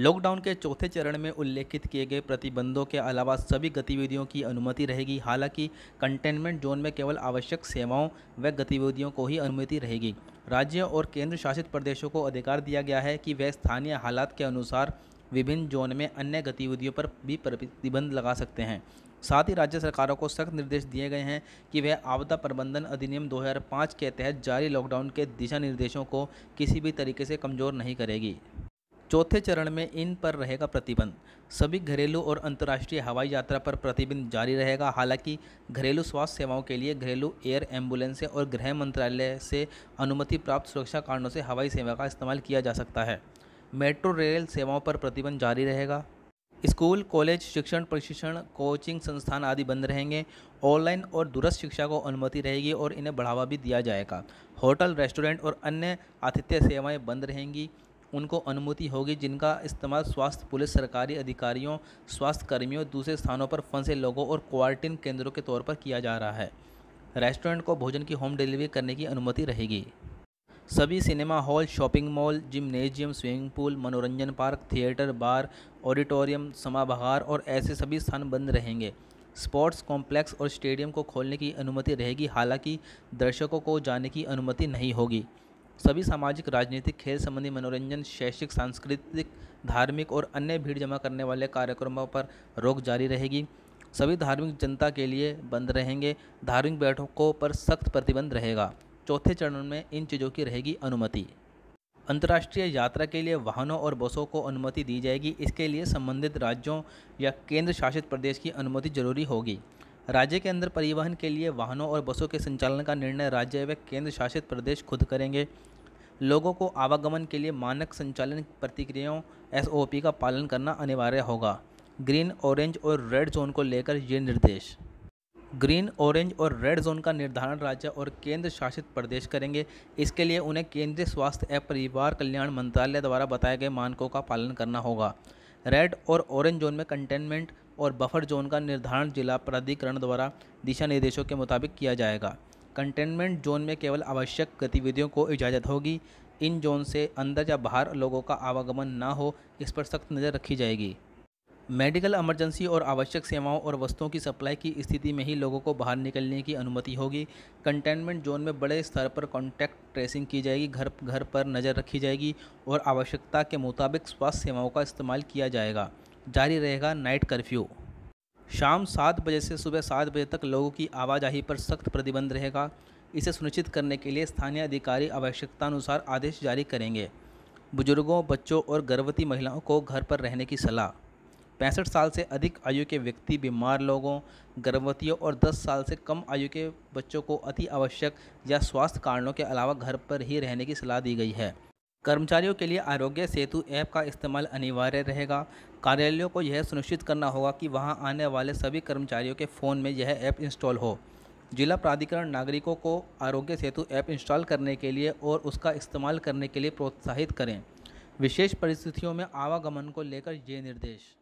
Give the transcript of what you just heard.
lockdown के चौथे चरण में उल्लेखित किए गए प्रतिबंधों के अलावा सभी गतिविधियों की अनुमति रहेगी हालांकि कंटेनमेंट जोन में केवल आवश्यक सेवाओं व गतिविधियों को ही अनुमति रहेगी राज्यों और केंद्र शासित प्रदेशों को अधिकार दिया गया है कि वे स्थानीय हालात के अनुसार विभिन्न जोन में अन्य गतिविधियों पर भी प्रतिबंध लगा सकते हैं साथ ही राज्य सरकारों को सख्त निर्देश दिए गए हैं कि वह आपदा प्रबंधन अधिनियम 2005 के तहत जारी लॉकडाउन के दिशा निर्देशों को किसी भी तरीके से कमज़ोर नहीं करेगी चौथे चरण में इन पर रहेगा प्रतिबंध सभी घरेलू और अंतर्राष्ट्रीय हवाई यात्रा पर प्रतिबंध जारी रहेगा हालांकि घरेलू स्वास्थ्य सेवाओं के लिए घरेलू एयर एम्बुलेंसें और गृह मंत्रालय से अनुमति प्राप्त सुरक्षा कारणों से हवाई सेवा का इस्तेमाल किया जा सकता है मेट्रो रेल सेवाओं पर प्रतिबंध जारी रहेगा स्कूल कॉलेज शिक्षण प्रशिक्षण कोचिंग संस्थान आदि बंद रहेंगे ऑनलाइन और दूरस्थ शिक्षा को अनुमति रहेगी और इन्हें बढ़ावा भी दिया जाएगा होटल रेस्टोरेंट और अन्य आतिथ्य सेवाएं बंद रहेंगी उनको अनुमति होगी जिनका इस्तेमाल स्वास्थ्य पुलिस सरकारी अधिकारियों स्वास्थ्य कर्मियों दूसरे स्थानों पर फंसे लोगों और क्वारंटीन केंद्रों के तौर पर किया जा रहा है रेस्टोरेंट को भोजन की होम डिलीवरी करने की अनुमति रहेगी सभी cinema hall shopping mall gymnasium swimming pool मनोरंजन पार्क थिएटर बार ऑडिटोरियम समाबहार और ऐसे सभी स्थान बंद रहेंगे स्पोर्ट्स कॉम्प्लेक्स और स्टेडियम को खोलने की अनुमति रहेगी हालांकि दर्शकों को जाने की अनुमति नहीं होगी सभी सामाजिक राजनीतिक खेल संबंधी मनोरंजन शैक्षिक सांस्कृतिक धार्मिक और अन्य भीड़ जमा करने वाले कार्यक्रमों पर रोक जारी रहेगी सभी धार्मिक जनता के लिए बंद रहेंगे धार्मिक बैठकों पर सख्त प्रतिबंध रहेगा चौथे चरण में इन चीज़ों की रहेगी अनुमति अंतर्राष्ट्रीय यात्रा के लिए वाहनों और बसों को अनुमति दी जाएगी इसके लिए संबंधित राज्यों या केंद्र शासित प्रदेश की अनुमति जरूरी होगी राज्य के अंदर परिवहन के लिए वाहनों और बसों के संचालन का निर्णय राज्य व केंद्र शासित प्रदेश खुद करेंगे लोगों को आवागमन के लिए मानक संचालन प्रतिक्रियाओं एस का पालन करना अनिवार्य होगा ग्रीन ऑरेंज और रेड जोन को लेकर ये निर्देश ग्रीन ऑरेंज और रेड जोन का निर्धारण राज्य और केंद्र शासित प्रदेश करेंगे इसके लिए उन्हें केंद्रीय स्वास्थ्य एवं परिवार कल्याण मंत्रालय द्वारा बताए गए मानकों का पालन करना होगा रेड और ऑरेंज जोन में कंटेनमेंट और बफर जोन का निर्धारण जिला प्राधिकरण द्वारा दिशा निर्देशों के मुताबिक किया जाएगा कंटेनमेंट जोन में केवल आवश्यक गतिविधियों को इजाज़त होगी इन जोन से अंदर या बाहर लोगों का आवागमन ना हो इस पर सख्त नज़र रखी जाएगी मेडिकल इमरजेंसी और आवश्यक सेवाओं और वस्तुओं की सप्लाई की स्थिति में ही लोगों को बाहर निकलने की अनुमति होगी कंटेनमेंट जोन में बड़े स्तर पर कॉन्टैक्ट ट्रेसिंग की जाएगी घर घर पर नज़र रखी जाएगी और आवश्यकता के मुताबिक स्वास्थ्य सेवाओं का इस्तेमाल किया जाएगा जारी रहेगा नाइट कर्फ्यू शाम सात बजे से सुबह सात बजे तक लोगों की आवाजाही पर सख्त प्रतिबंध रहेगा इसे सुनिश्चित करने के लिए स्थानीय अधिकारी आवश्यकतानुसार आदेश जारी करेंगे बुजुर्गों बच्चों और गर्भवती महिलाओं को घर पर रहने की सलाह पैंसठ साल से अधिक आयु के व्यक्ति बीमार लोगों गर्भवतियों और 10 साल से कम आयु के बच्चों को अति आवश्यक या स्वास्थ्य कारणों के अलावा घर पर ही रहने की सलाह दी गई है कर्मचारियों के लिए आरोग्य सेतु ऐप का इस्तेमाल अनिवार्य रहेगा कार्यालयों को यह सुनिश्चित करना होगा कि वहां आने वाले सभी कर्मचारियों के फ़ोन में यह ऐप इंस्टॉल हो जिला प्राधिकरण नागरिकों को आरोग्य सेतु ऐप इंस्टॉल करने के लिए और उसका इस्तेमाल करने के लिए प्रोत्साहित करें विशेष परिस्थितियों में आवागमन को लेकर ये निर्देश